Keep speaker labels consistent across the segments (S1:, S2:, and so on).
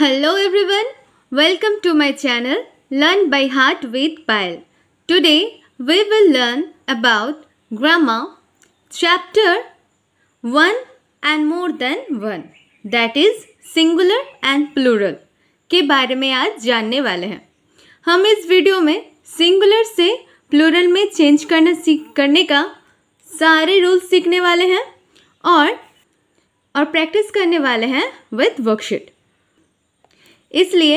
S1: Hello everyone welcome to my channel learn by heart with Payal today we will learn about grammar chapter one and more than one that is singular and plural के बारे में आज जानने वाले हैं हम इस वीडियो में सिंगुलर से प्लूरल में चेंज करना सीख करने का सारे रूल्स सीखने वाले हैं और और प्रैक्टिस करने वाले हैं विद वर्कशीट इसलिए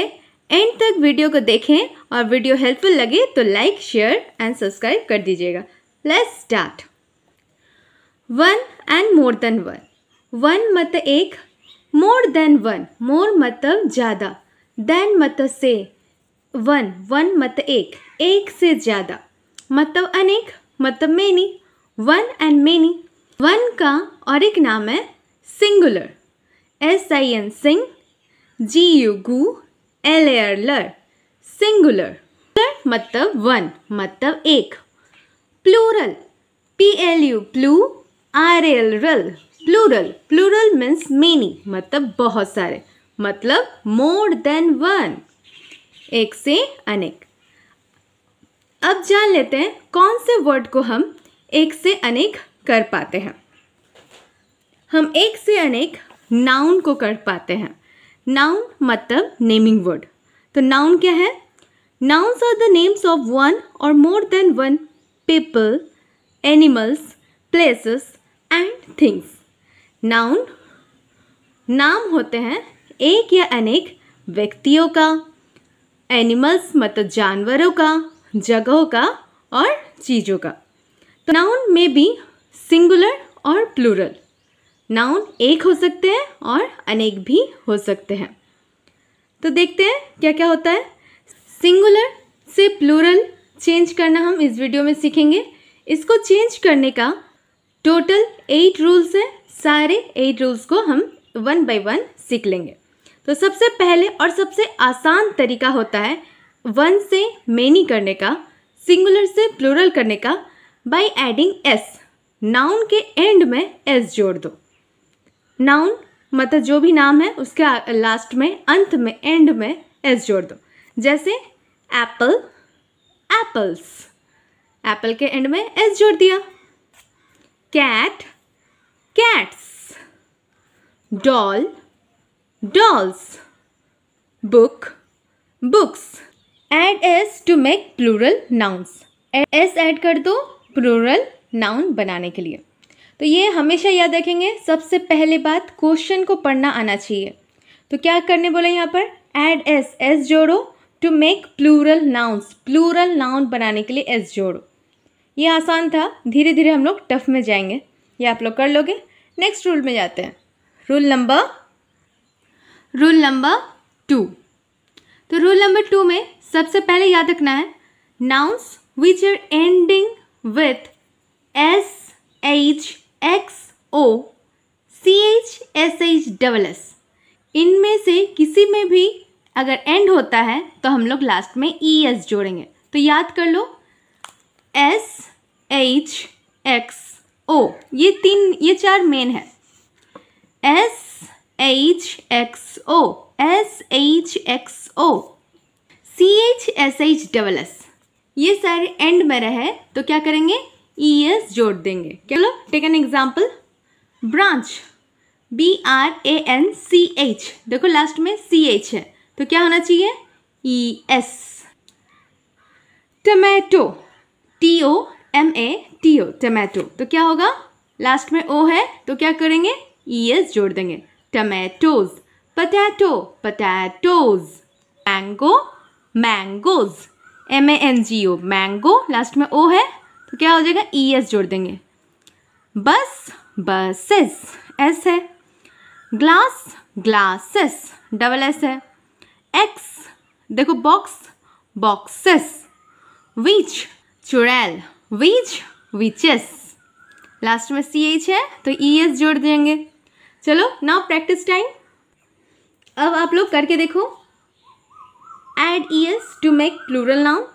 S1: एंड तक वीडियो को देखें और वीडियो हेल्पफुल लगे तो लाइक शेयर एंड सब्सक्राइब कर दीजिएगा let's start one and more than one one मतलब एक मोर देन वन मोर मतलब ज़्यादा देन मतलब से वन वन मतलब एक एक से ज़्यादा मतलब अनेक मतलब many one and many one का और एक नाम है सिंगुलर एस आई एन सिंह जी यू एर लर सिंगुलर मतलब वन मतलब एक प्लूरल पी एल यू प्लू आर एल रल प्लूरल प्लूरल मीन्स मेनी मतलब बहुत सारे मतलब मोर देन वन एक से अनेक अब जान लेते हैं कौन से वर्ड को हम एक से अनेक कर पाते हैं हम एक से अनेक नाउन को कर पाते हैं नाउन मतलब नेमिंग वर्ड तो नाउन क्या है nouns are the names of one और more than one people animals places and things noun नाम होते हैं एक या अनेक व्यक्तियों का एनिमल्स मतलब जानवरों का जगहों का और चीज़ों का तो नाउन में भी सिंगुलर और प्लूरल नाउन एक हो सकते हैं और अनेक भी हो सकते हैं तो देखते हैं क्या क्या होता है सिंगुलर से प्लूरल चेंज करना हम इस वीडियो में सीखेंगे इसको चेंज करने का टोटल एट रूल्स हैं सारे एट रूल्स को हम वन बाय वन सीख लेंगे तो सबसे पहले और सबसे आसान तरीका होता है वन से मेनी करने का सिंगुलर से प्लूरल करने का बाय एडिंग एस नाउन के एंड में एस जोड़ दो नाउन मतलब जो भी नाम है उसके लास्ट में अंत में एंड में एस जोड़ दो जैसे एप्पल एप्पल्स एप्पल के एंड में एस जोड़ दिया cat cats doll dolls book books add S to make plural nouns S add कर दो प्लूरल नाउन बनाने के लिए तो ये हमेशा याद रखेंगे सबसे पहले बात क्वेश्चन को पढ़ना आना चाहिए तो क्या करने बोले यहाँ पर एड एस एस जोड़ो to make plural nouns plural noun बनाने के लिए एस जोड़ो ये आसान था धीरे धीरे हम लोग टफ में जाएंगे ये आप लोग कर लोगे नेक्स्ट रूल में जाते हैं rule number rule number two तो रूल नंबर टू में सबसे पहले याद रखना है nouns which are ending with S H X O C H S H double S इनमें से किसी में भी अगर एंड होता है तो हम लोग लास्ट में ई e एस जोड़ेंगे तो याद कर लो एस एच एक्स ओ ये तीन ये चार मेन है S H X O S H X O C H S H double S ये सारे एंड में रहे तो क्या करेंगे ई एस जोड़ देंगे क्या लो take an example branch B R A N C H देखो लास्ट में सी एच है तो क्या होना चाहिए E S tomato T O M A T O tomato तो क्या होगा लास्ट में ओ है तो क्या करेंगे ई e एस जोड़ देंगे tomatoes potato potatoes mango mangoes M A N G O mango last में ओ है तो क्या हो जाएगा ई e एस जोड़ देंगे बस बसेस एस है ग्लास ग्लासेस डबल एस है एक्स देखो बॉक्स बॉक्सेस विच चुड़ैल विच विचेस लास्ट में सी एच है तो ई e एस जोड़ देंगे चलो नाउ प्रैक्टिस टाइम अब आप लोग करके देखो E S to make plural noun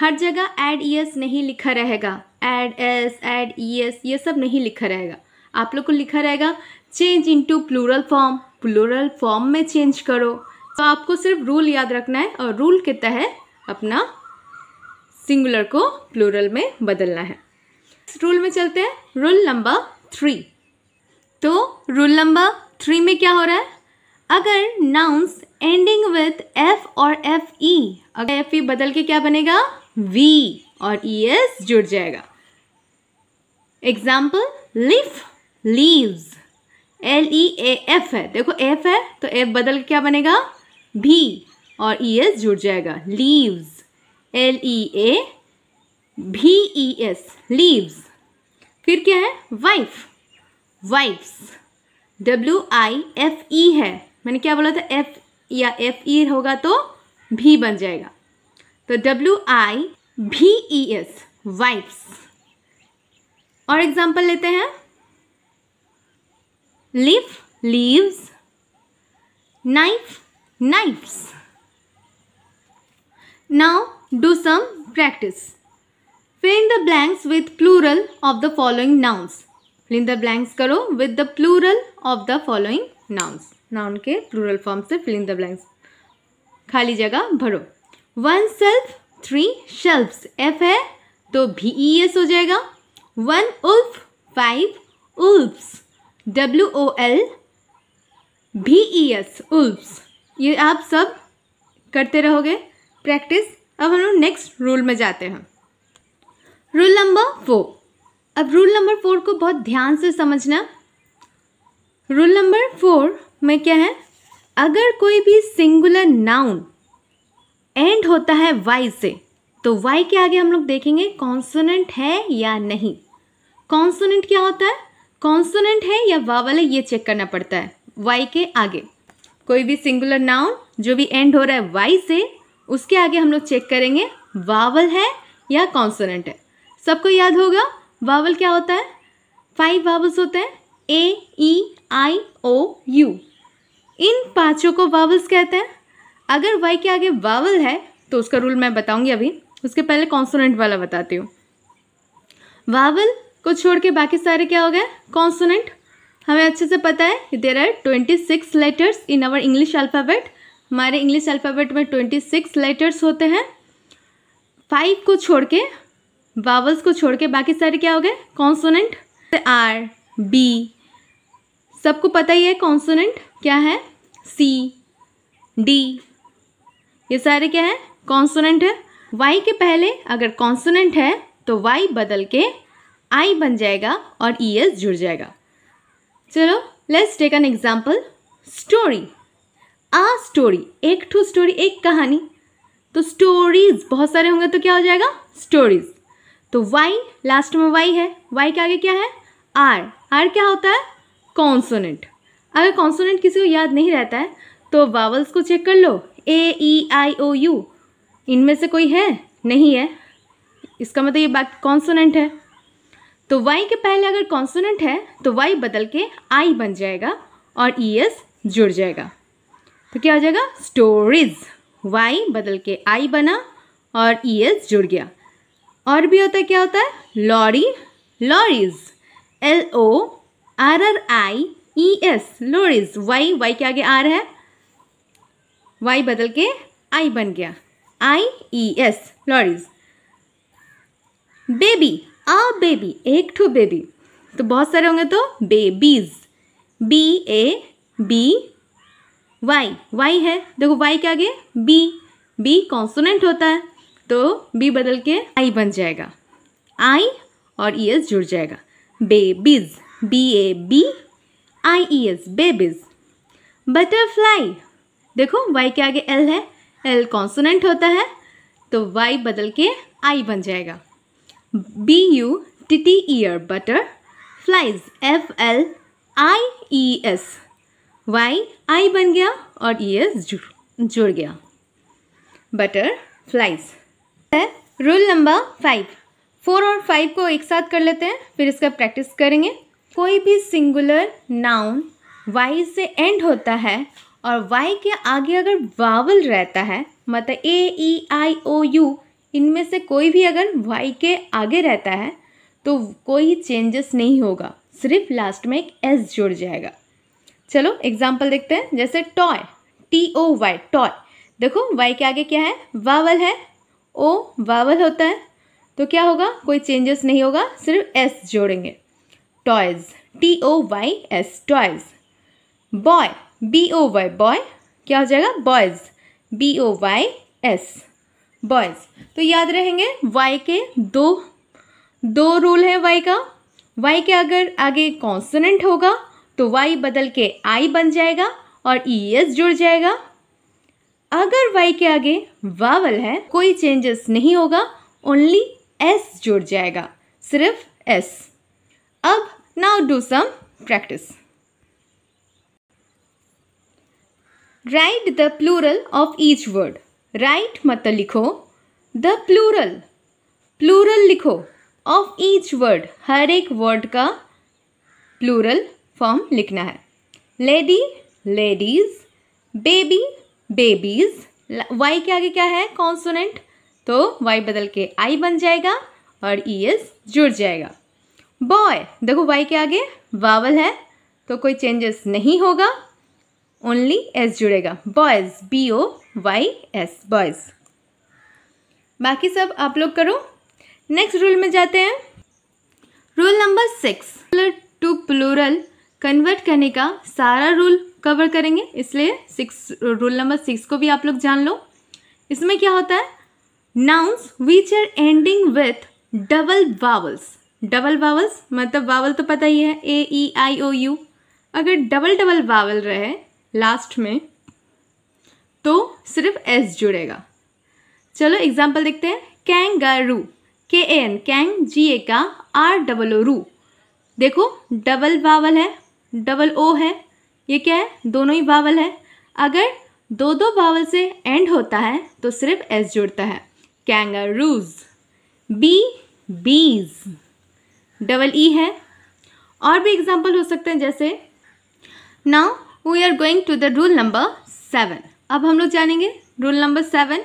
S1: हर जगह एड एस नहीं लिखा रहेगा एड एस एड एस ये सब नहीं लिखा रहेगा आप लोग को लिखा रहेगा change into plural form plural form में चेंज करो तो आपको सिर्फ रूल याद रखना है और रूल के तहत अपना सिंगुलर को प्लूरल में बदलना है रूल में चलते हैं रूल नंबर थ्री तो रूल नंबर थ्री में क्या हो रहा है अगर नाउंस एंडिंग विथ एफ और एफ ई e, अगर एफ ई e बदल के क्या बनेगा वी और ई e एस जुड़ जाएगा example leaf leaves L E A F है देखो एफ है तो एफ बदल के क्या बनेगा भी और ई e एस जुड़ जाएगा लीव्स एल ई ए भी ई एस लीव्स फिर क्या है wife wifes W I F E है मैंने क्या बोला था एफ या एफ ई e होगा तो भी बन जाएगा तो डब्ल्यू आई भी ई एस वाइफ्स और एग्जाम्पल लेते हैं leaf leaves knife knifes now do some practice fill the blanks with plural of the following nouns fill the blanks करो with the plural of the following nouns noun के plural form से fill the blanks खाली जगह भरो one shelf three shelfs F है तो भी E e S हो जाएगा one wolf five wolfs W O L भी ई e एस उल्फ्स ये आप सब करते रहोगे प्रैक्टिस अब हम लोग नेक्स्ट रूल में जाते हैं रूल नंबर फोर अब रूल नंबर फोर को बहुत ध्यान से समझना रूल नंबर फोर में क्या है अगर कोई भी सिंगुलर नाउन एंड होता है वाई से तो वाई के आगे हम लोग देखेंगे कॉन्सोनेंट है या नहीं कॉन्सोनेंट क्या होता है कॉन्सोनेंट है या वावल है ये चेक करना पड़ता है वाई के आगे कोई भी सिंगुलर नाउन जो भी एंड हो रहा है वाई से उसके आगे हम लोग चेक करेंगे वावल है या कॉन्सोनेंट है सबको याद होगा वावल क्या होता है फाइव वावल्स होते हैं ए E I O you in पांचों को वावल्स कहते हैं अगर वाई के आगे वावल है तो उसका रूल मैं बताऊंगी अभी उसके पहले कॉन्सोनेंट वाला बताती हूँ वावल को छोड़ के बाकी सारे क्या हो गए कॉन्सोनेंट हमें अच्छे से पता है there are twenty six letters in our English alphabet हमारे इंग्लिश अल्फ़ाबेट में ट्वेंटी सिक्स लेटर्स होते हैं फाइव को छोड़ के वावल्स को छोड़ के बाकी सारे क्या हो गए कॉन्सोनेंट आर बी सबको पता ही है कॉन्सोनेंट क्या है सी डी ये सारे क्या है कॉन्सोनेंट है वाई के पहले अगर कॉन्सोनेंट है तो वाई बदल के आई बन जाएगा और ई एस जुड़ जाएगा चलो let's take an example story a story एक ठू स्टोरी एक कहानी तो स्टोरीज बहुत सारे होंगे तो क्या हो जाएगा स्टोरीज तो वाई लास्ट में वाई है वाई के आगे क्या है आर आर क्या होता है कॉन्सोनेंट अगर कॉन्सोनेंट किसी को याद नहीं रहता है तो वावल्स को चेक कर लो ए ई आई ओ यू इनमें से कोई है नहीं है इसका मतलब ये बात कॉन्सोनेंट है तो वाई के पहले अगर कॉन्सोनेंट है तो वाई बदल के आई बन जाएगा और ई e एस जुड़ जाएगा तो क्या हो जाएगा स्टोरीज वाई बदल के आई बना और ई e एस जुड़ गया और भी होता है क्या होता है lorry lorries L O R R I E S lorries Y Y के आगे आर है वाई बदल के आई बन गया I E S lorries baby a baby एक ठू बेबी तो बहुत सारे होंगे तो babies B A B Y Y है देखो वाई के आगे बी बी कॉन्सोनेंट होता है तो बी बदल के आई बन जाएगा आई और ई e, एस जुड़ जाएगा babies B A B I E S babies butterfly देखो वाई के आगे एल है एल कॉन्सोनेंट होता है तो वाई बदल के आई बन जाएगा B U T T E R butterflies F L I E S Y I बन गया और ई e एस जुड़ जुड़ गया butterflies rule number five four और फाइव को एक साथ कर लेते हैं फिर इसका प्रैक्टिस करेंगे कोई भी सिंगुलर नाउन वाई से एंड होता है और वाई के आगे अगर वावल रहता है मतलब ए ई आई ओ यू इनमें से कोई भी अगर वाई के आगे रहता है तो कोई चेंजेस नहीं होगा सिर्फ लास्ट में एक एस जुड़ जाएगा चलो एग्जाम्पल देखते हैं जैसे toy T O Y toy देखो वाई के आगे क्या है वावल है ओ वावल होता है तो क्या होगा कोई चेंजेस नहीं होगा सिर्फ एस जोड़ेंगे toys T O Y S toys boy B O Y boy क्या हो जाएगा boys B O Y S boys तो याद रहेंगे वाई के दो दो रूल है वाई का वाई के अगर आगे कॉन्सनेंट होगा तो वाई बदल के आई बन जाएगा और ई e एस जुड़ जाएगा अगर वाई के आगे वावल है कोई चेंजेस नहीं होगा ओनली एस जुड़ जाएगा सिर्फ एस अब now do some practice write the plural of each word write मत लिखो द प्लूरल प्लूरल लिखो ऑफ ईच वर्ड हर एक वर्ड का प्लूरल फॉर्म लिखना है lady ladies baby babies Y के आगे क्या है कॉन्सोनेंट तो वाई बदल के आई बन जाएगा और ई एस जुड़ जाएगा बॉय देखो वाई के आगे वावल है तो कोई चेंजेस नहीं होगा ओनली एस जुड़ेगा boys B O Y S boys बाकी सब आप लोग करो नेक्स्ट रूल में जाते हैं rule number six to plural convert करने का सारा रूल कवर करेंगे इसलिए सिक्स रूल नंबर सिक्स को भी आप लोग जान लो इसमें क्या होता है nouns which are ending with double vowels double vowels मतलब वावल तो पता ही है A E I O U अगर डबल डबल वावल रहे लास्ट में तो सिर्फ एस जुड़ेगा चलो एग्जाम्पल देखते हैं कैंग रू के ए एन कैंग जी ए का आर डबल ओ रू देखो डबल बावल है डबल ओ है ये क्या है दोनों ही बावल है अगर दो दो बावल से एंड होता है तो सिर्फ एस जुड़ता है कैंगारूज बी बीज डबल ई है और भी एग्जाम्पल हो सकते हैं जैसे now we are going to the rule number seven अब हम लोग जानेंगे रूल नंबर सेवन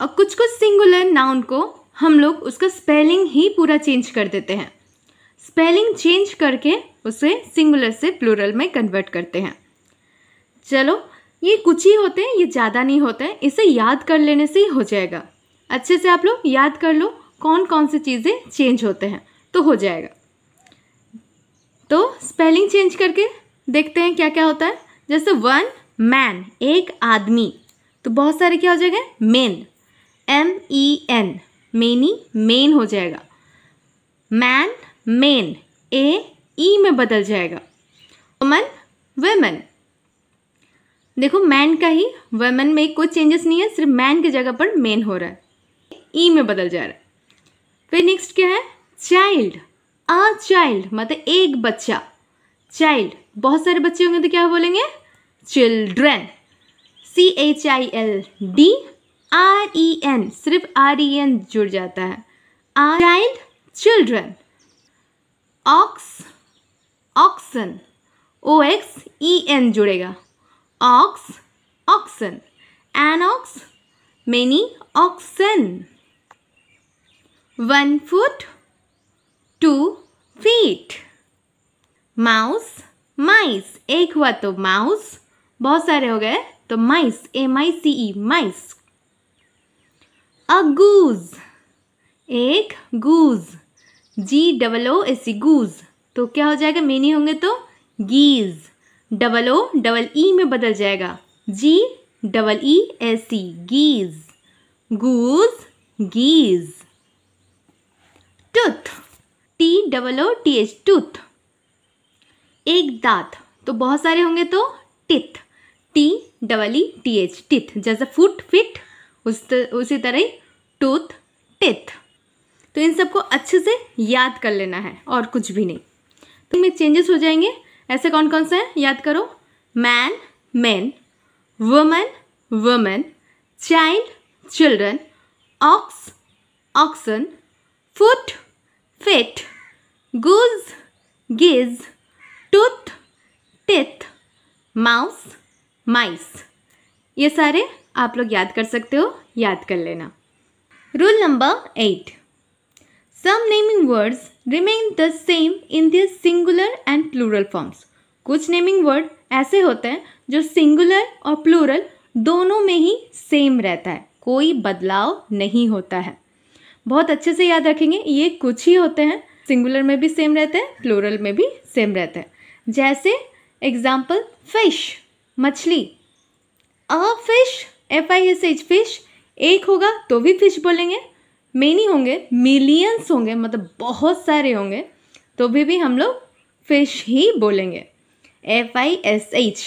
S1: और कुछ कुछ सिंगुलर नाउन को हम लोग उसका स्पेलिंग ही पूरा चेंज कर देते हैं स्पेलिंग चेंज करके उसे सिंगुलर से प्लूरल में कन्वर्ट करते हैं चलो ये कुछ ही होते हैं ये ज़्यादा नहीं होते हैं इसे याद कर लेने से ही हो जाएगा अच्छे से आप लोग याद कर लो कौन कौन सी चीज़ें चेंज होते हैं तो हो जाएगा तो स्पेलिंग चेंज करके देखते हैं क्या क्या होता है जैसे वन मैन एक आदमी तो बहुत सारे क्या हो जाएगा men M E N many men हो जाएगा मैन मेन ए ई में बदल जाएगा वमन वेमन देखो मैन का ही वेमन में कोई चेंजेस नहीं है सिर्फ मैन की जगह पर मेन हो रहा है ई e में बदल जा रहा है फिर नेक्स्ट क्या है चाइल्ड अ चाइल्ड मतलब एक बच्चा चाइल्ड बहुत सारे बच्चे होंगे तो क्या बोलेंगे children C H I L D R E N सिर्फ आर ई एन जुड़ जाता है child children ox oxen O X E N जुड़ेगा ox oxen N ox many oxen one foot two feet mouse mice एक हुआ तो mouse बहुत सारे हो गए तो mice M I C E माइस अ गूज एक गूज जी डबल ओ एस सी गूज तो क्या हो जाएगा मेनी होंगे तो गीज डबल ओ डबल ई में बदल जाएगा G double E S C geese goose geese tooth T double O T H tooth एक दांत तो बहुत सारे होंगे तो teeth T double E T H teeth जैसे फुट फिट उस उसी तरह ही टूथ टिथ तो इन सबको अच्छे से याद कर लेना है और कुछ भी नहीं तो इनमें चेंजेस हो जाएंगे ऐसे कौन कौन से हैं याद करो man men woman women child children ox oxen foot feet goose geese tooth teeth mouse mice ये सारे आप लोग याद कर सकते हो याद कर लेना rule number eight some naming words remain the same in their singular and plural forms कुछ नेमिंग वर्ड ऐसे होते हैं जो सिंगुलर और प्लूरल दोनों में ही सेम रहता है कोई बदलाव नहीं होता है बहुत अच्छे से याद रखेंगे ये कुछ ही होते हैं सिंगुलर में भी सेम रहते हैं प्लूरल में भी सेम रहते हैं जैसे एग्जाम्पल फिश मछली a fish F I S H fish एक होगा तो भी फिश बोलेंगे मेनी होंगे मिलियंस होंगे मतलब बहुत सारे होंगे तो भी भी हम लोग फिश ही बोलेंगे एफ आई एस एच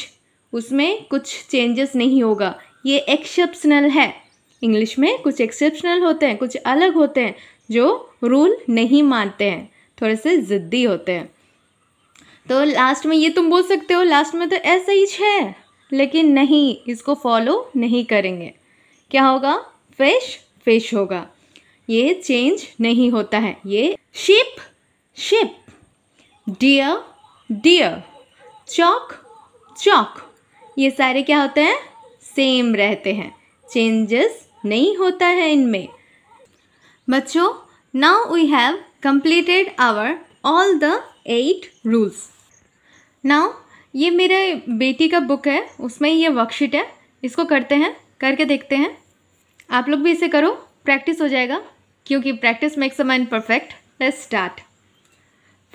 S1: उसमें कुछ चेंजेस नहीं होगा ये एक्सेप्शनल है इंग्लिश में कुछ एक्सेप्शनल होते हैं कुछ अलग होते हैं जो रूल नहीं मानते हैं थोड़े से ज़िद्दी होते हैं तो लास्ट में ये तुम बोल सकते हो लास्ट में तो ऐसा ही है लेकिन नहीं इसको फॉलो नहीं करेंगे क्या होगा फिश फिश होगा ये चेंज नहीं होता है ये sheep sheep deer deer chalk chalk ये सारे क्या होते हैं सेम रहते हैं चेंजेस नहीं होता है इनमें बच्चों now we have completed our all the eight rules now ये मेरे बेटी का बुक है उसमें ये वर्कशीट है इसको करते हैं करके देखते हैं आप लोग भी इसे करो प्रैक्टिस हो जाएगा क्योंकि practice makes a man perfect let's start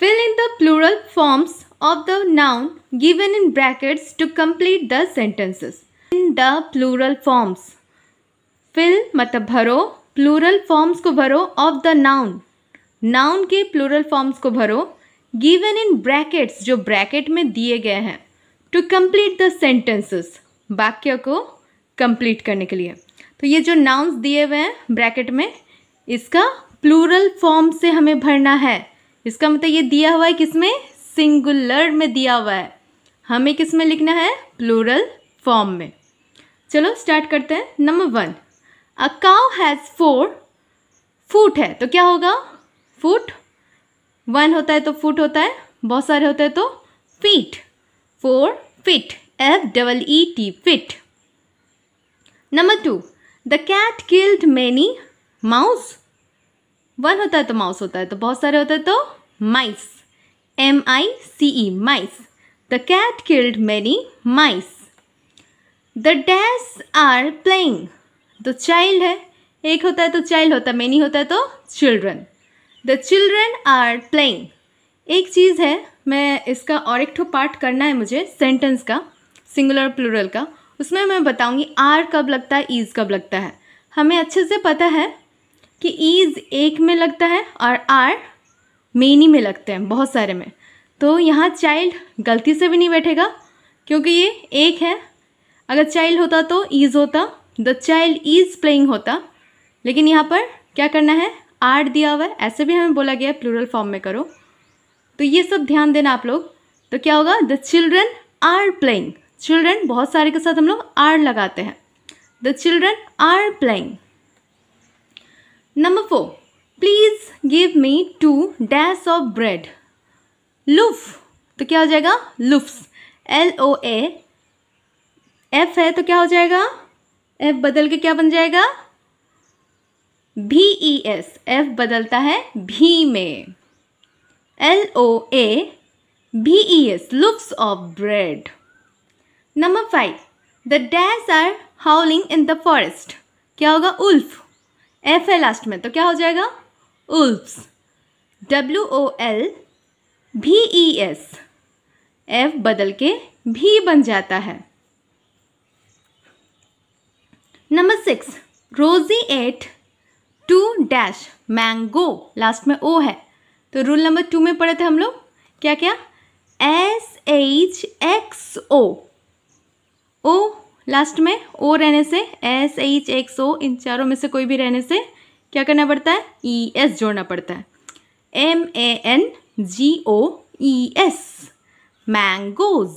S1: fill in the plural forms of the noun given in brackets to complete the sentences in the plural forms fill मतलब भरो प्लूरल फॉर्म्स को भरो ऑफ द नाउन नाउन के plural forms को भरो given in brackets जो bracket में दिए गए हैं टू कंप्लीट द सेंटेंसेस वाक्य को कंप्लीट करने के लिए तो ये जो नाउंस दिए हुए हैं ब्रैकेट में इसका प्लूरल फॉर्म से हमें भरना है इसका मतलब ये दिया हुआ है किसमें सिंगुलर में दिया हुआ है हमें किस में लिखना है प्लूरल फॉर्म में चलो स्टार्ट करते हैं number one a cow has four foot है तो क्या होगा फूट वन होता है तो फुट होता है बहुत सारे होते हैं तो feet four feet F double E T feet number two the cat killed many mouse one होता है तो माउस होता है तो बहुत सारे होते हैं तो mice M I C E mice the cat killed many mice the dash are playing तो चाइल्ड है एक होता है तो चाइल्ड होता है मैनी होता है तो children the children are playing एक चीज़ है मैं इसका और एक ठो पार्ट करना है मुझे सेंटेंस का सिंगुलर प्लूरल का उसमें मैं बताऊंगी आर कब लगता है ईज़ कब लगता है हमें अच्छे से पता है कि ईज़ एक में लगता है और आर मेनी में लगते हैं बहुत सारे में तो यहाँ चाइल्ड गलती से भी नहीं बैठेगा क्योंकि ये एक है अगर चाइल्ड होता तो ईज़ होता द चाइल्ड इज़ प्लेइंग होता लेकिन यहाँ पर क्या करना है आर दिया हुआ है ऐसे भी हमें बोला गया है प्लूरल फॉर्म में करो तो ये सब ध्यान देना आप लोग तो क्या होगा the children are playing children बहुत सारे के साथ हम लोग आर लगाते हैं the children are playing number four please give me two dash of bread loaf तो क्या हो जाएगा लुफ्स एल ओ एफ है तो क्या हो जाएगा एफ बदल के क्या बन जाएगा भी ई एस एफ बदलता है भी में एल ओ ए भी E S loaves of bread number five the dash are howling in the forest क्या होगा उल्फ एफ है लास्ट में तो क्या हो जाएगा उल्फ्स डब्ल्यू ओ एल भी ई एस एफ बदल के भी बन जाता है number six Rosie ate two dash mango last में ओ है तो रूल नंबर टू में पढ़े थे हम लोग क्या क्या S H X O O last में ओ रहने से एस एच एक्स ओ इन चारों में से कोई भी रहने से क्या करना पड़ता है ई e एस जोड़ना पड़ता है M A N G O E S mangoes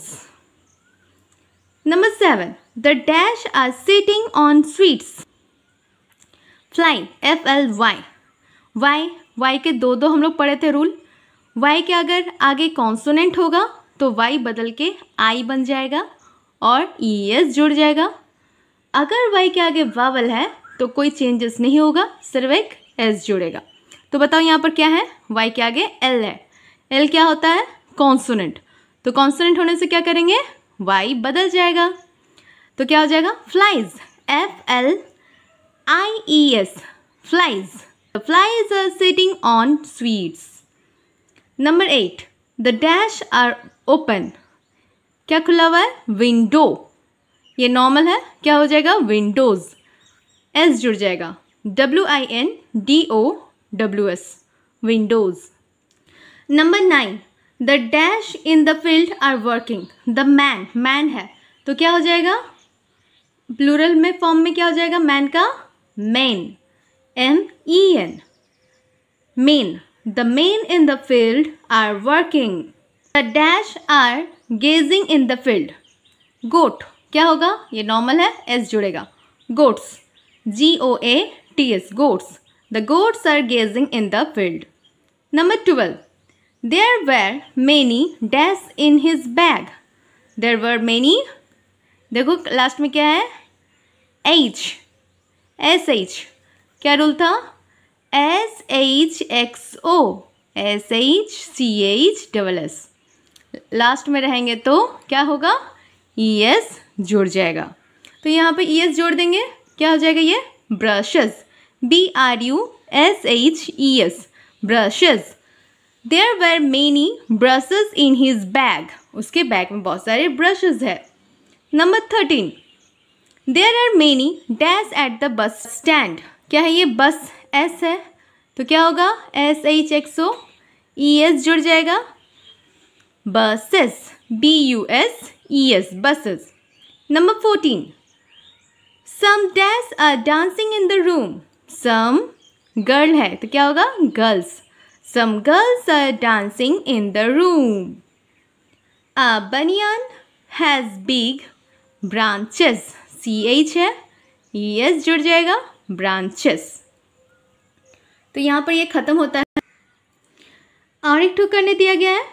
S1: number seven the dash are sitting on sweets fly F L Y Y Y के दो दो हम लोग पढ़े थे रूल वाई के अगर आगे कॉन्सोनेंट होगा तो वाई बदल के आई बन जाएगा और ई e एस जुड़ जाएगा अगर वाई के आगे वावल है तो कोई चेंजेस नहीं होगा सिर्फ एक एस जुड़ेगा तो बताओ यहाँ पर क्या है वाई के आगे एल है एल क्या होता है कॉन्सोनेंट तो कॉन्सोनेंट होने से क्या करेंगे वाई बदल जाएगा तो क्या हो जाएगा flies F L F-L-I-E-S, flies. The flies are sitting on sweets. Number 8. The dash are open. क्या खुला हुआ है विंडो ये नॉर्मल है क्या हो जाएगा विंडोज एस जुड़ जाएगा W I N D O W S windows number nine the dash in the field are working the man man है तो क्या हो जाएगा प्लूरल में फॉर्म में क्या हो जाएगा मैन का men m e n men the men in the field are working the dash are gazing in the field goat kya hoga ye normal hai s judega goats g o a t s goats the goats are gazing in the field number 12 there were many dash in his bag there were many देखो last में क्या है S H क्या rule था S H X O S H C H double S last में रहेंगे तो क्या होगा ई e एस जुड़ जाएगा तो यहाँ पे ई e एस जोड़ देंगे क्या हो जाएगा ये brushes B R U S H E S brushes there were many brushes in his bag उसके बैग में बहुत सारे ब्रशेस है number thirteen there are many dash at the bus stand क्या है ये बस एस है तो क्या होगा S H X O E S जुड़ जाएगा buses B U S E S buses number fourteen some dash are dancing in the room some girl है तो क्या होगा girls some girls are dancing in the room a banyan has big branches C H है E e S जुड़ जाएगा branches तो यहाँ पर ये ख़त्म होता है और एक ठो करने दिया गया है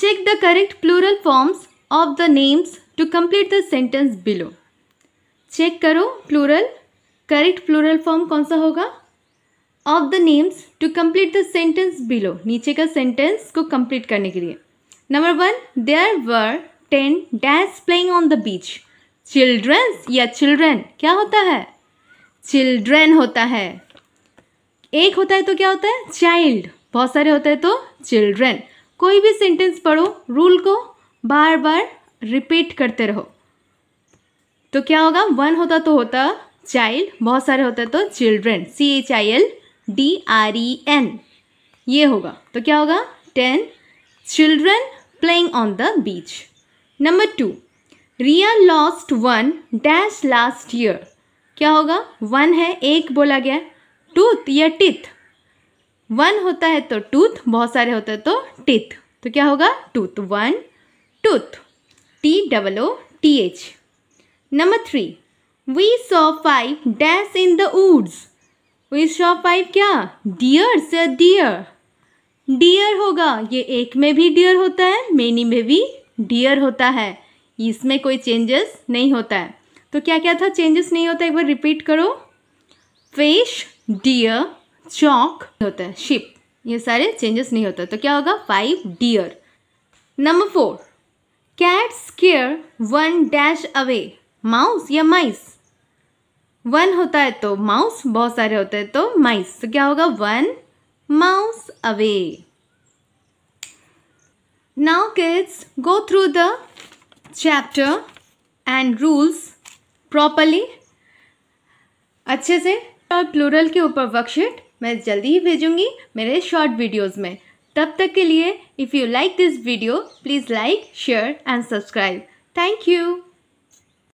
S1: check the correct plural forms of the names to complete the sentence below check करो प्लूरल करेक्ट प्लूरल फॉर्म कौन सा होगा of the names to complete the sentence below नीचे का सेंटेंस को कंप्लीट करने के लिए number one there were ten dash playing on the beach childrens या चिल्ड्रेन क्या होता है चिल्ड्रेन होता है एक होता है तो क्या होता है चाइल्ड बहुत सारे होते हैं तो चिल्ड्रेन कोई भी सेंटेंस पढ़ो रूल को बार बार रिपीट करते रहो तो क्या होगा वन होता तो होता चाइल्ड बहुत सारे होते हैं तो children C H I L D R E e N ये होगा तो क्या होगा ten children playing on the beach number two Riya lost one dash last year क्या होगा वन है एक बोला गया टूथ या टिथ वन होता है तो टूथ बहुत सारे होते हैं तो टिथ तो क्या होगा tooth one tooth T double O T H number three we saw five dash in the woods we saw five क्या डियर से डियर डियर होगा ये एक में भी डियर होता है मेनी में भी डियर होता है इसमें कोई चेंजेस नहीं होता है तो क्या क्या था चेंजेस नहीं होता एक बार रिपीट करो फिश डियर चौक होता है शिप ये सारे चेंजेस नहीं होता तो क्या होगा five deer number four cat scare one dash away mouse या माइस वन होता है तो माउस बहुत सारे होते हैं तो माइस तो क्या होगा one mouse away now kids go through the chapter and rules properly अच्छे से और प्लूरल के ऊपर वर्कशीट मैं जल्दी ही भेजूंगी मेरे शॉर्ट वीडियोस में तब तक के लिए if you like this video please like share and subscribe thank you